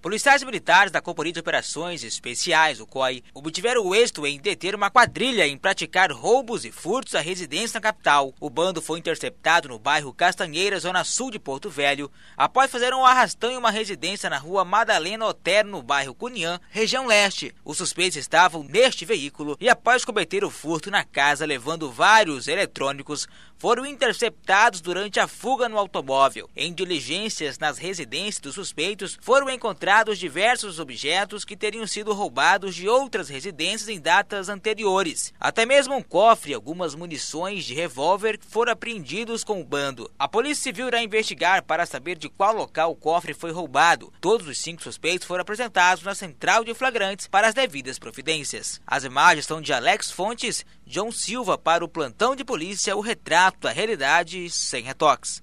Policiais militares da Companhia de Operações Especiais, o COI, obtiveram o êxito em deter uma quadrilha em praticar roubos e furtos à residência na capital. O bando foi interceptado no bairro Castanheira, zona sul de Porto Velho, após fazer um arrastão em uma residência na rua Madalena Otero, no bairro Cunhã, região leste. Os suspeitos estavam neste veículo e, após cometer o furto na casa, levando vários eletrônicos, foram interceptados durante a fuga no automóvel. Em diligências nas residências dos suspeitos, foram encontrados encontrados diversos objetos que teriam sido roubados de outras residências em datas anteriores. Até mesmo um cofre e algumas munições de revólver foram apreendidos com o bando. A Polícia Civil irá investigar para saber de qual local o cofre foi roubado. Todos os cinco suspeitos foram apresentados na central de flagrantes para as devidas providências. As imagens são de Alex Fontes, John Silva para o plantão de polícia, o retrato da realidade sem retoques.